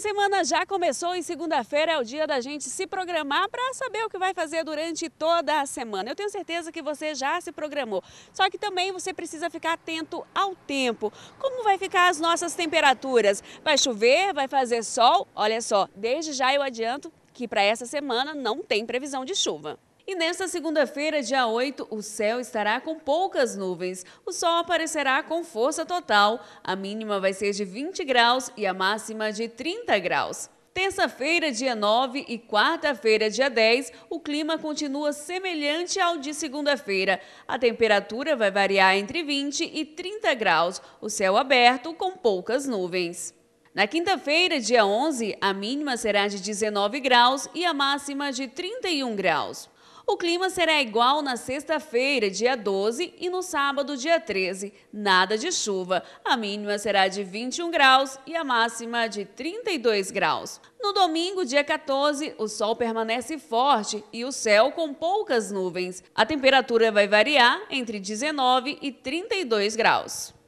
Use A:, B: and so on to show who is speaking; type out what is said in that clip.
A: semana já começou e segunda-feira é o dia da gente se programar para saber o que vai fazer durante toda a semana. Eu tenho certeza que você já se programou. Só que também você precisa ficar atento ao tempo. Como vai ficar as nossas temperaturas? Vai chover? Vai fazer sol? Olha só, desde já eu adianto que para essa semana não tem previsão de chuva. E nesta segunda-feira, dia 8, o céu estará com poucas nuvens. O sol aparecerá com força total. A mínima vai ser de 20 graus e a máxima de 30 graus. Terça-feira, dia 9 e quarta-feira, dia 10, o clima continua semelhante ao de segunda-feira. A temperatura vai variar entre 20 e 30 graus, o céu aberto com poucas nuvens. Na quinta-feira, dia 11, a mínima será de 19 graus e a máxima de 31 graus. O clima será igual na sexta-feira, dia 12, e no sábado, dia 13. Nada de chuva. A mínima será de 21 graus e a máxima de 32 graus. No domingo, dia 14, o sol permanece forte e o céu com poucas nuvens. A temperatura vai variar entre 19 e 32 graus.